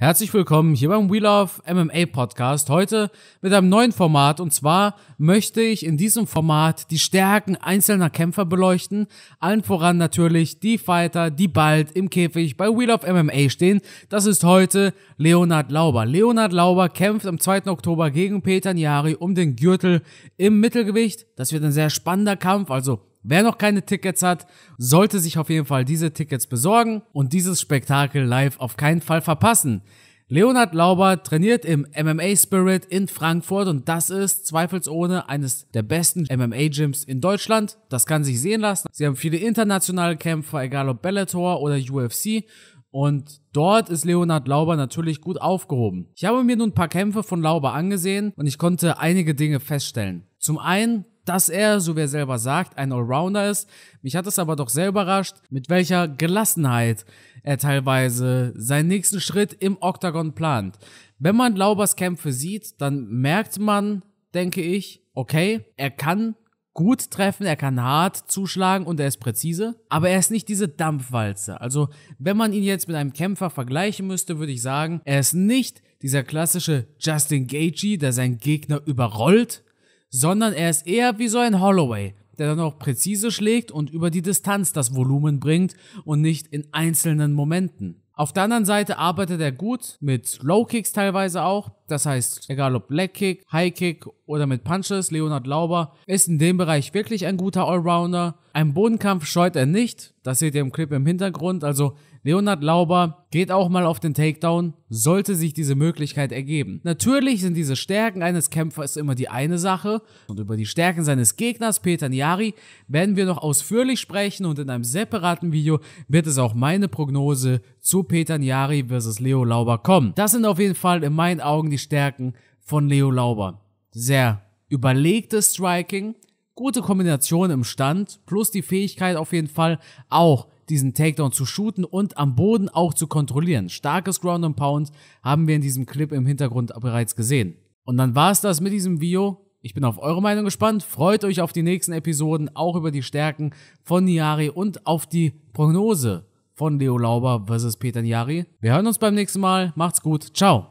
Herzlich willkommen hier beim We Love MMA Podcast. Heute mit einem neuen Format und zwar möchte ich in diesem Format die Stärken einzelner Kämpfer beleuchten. Allen voran natürlich die Fighter, die bald im Käfig bei We Love MMA stehen. Das ist heute Leonard Lauber. Leonard Lauber kämpft am 2. Oktober gegen Peter Niari um den Gürtel im Mittelgewicht. Das wird ein sehr spannender Kampf, also Wer noch keine Tickets hat, sollte sich auf jeden Fall diese Tickets besorgen und dieses Spektakel live auf keinen Fall verpassen. Leonhard Lauber trainiert im MMA Spirit in Frankfurt und das ist zweifelsohne eines der besten MMA Gyms in Deutschland. Das kann sich sehen lassen. Sie haben viele internationale Kämpfer, egal ob Bellator oder UFC. Und dort ist Leonhard Lauber natürlich gut aufgehoben. Ich habe mir nun ein paar Kämpfe von Lauber angesehen und ich konnte einige Dinge feststellen. Zum einen dass er, so wie er selber sagt, ein Allrounder ist. Mich hat es aber doch sehr überrascht, mit welcher Gelassenheit er teilweise seinen nächsten Schritt im Octagon plant. Wenn man Laubers Kämpfe sieht, dann merkt man, denke ich, okay, er kann gut treffen, er kann hart zuschlagen und er ist präzise, aber er ist nicht diese Dampfwalze. Also, wenn man ihn jetzt mit einem Kämpfer vergleichen müsste, würde ich sagen, er ist nicht dieser klassische Justin Gaethje, der seinen Gegner überrollt, sondern er ist eher wie so ein Holloway, der dann auch präzise schlägt und über die Distanz das Volumen bringt und nicht in einzelnen Momenten. Auf der anderen Seite arbeitet er gut, mit Low Kicks teilweise auch, das heißt, egal ob Leg Kick, High Kick oder mit Punches, Leonard Lauber ist in dem Bereich wirklich ein guter Allrounder. Ein Bodenkampf scheut er nicht. Das seht ihr im Clip im Hintergrund. Also Leonard Lauber geht auch mal auf den Takedown, sollte sich diese Möglichkeit ergeben. Natürlich sind diese Stärken eines Kämpfers immer die eine Sache und über die Stärken seines Gegners Peter Niari werden wir noch ausführlich sprechen und in einem separaten Video wird es auch meine Prognose zu Peter Niari vs. Leo Lauber kommen. Das sind auf jeden Fall in meinen Augen die Stärken von Leo Lauber. Sehr überlegtes Striking, gute Kombination im Stand, plus die Fähigkeit auf jeden Fall auch diesen Takedown zu shooten und am Boden auch zu kontrollieren. Starkes Ground and Pound haben wir in diesem Clip im Hintergrund bereits gesehen. Und dann war es das mit diesem Video. Ich bin auf eure Meinung gespannt. Freut euch auf die nächsten Episoden, auch über die Stärken von Niari und auf die Prognose von Leo Lauber versus Peter Niari. Wir hören uns beim nächsten Mal. Macht's gut. Ciao.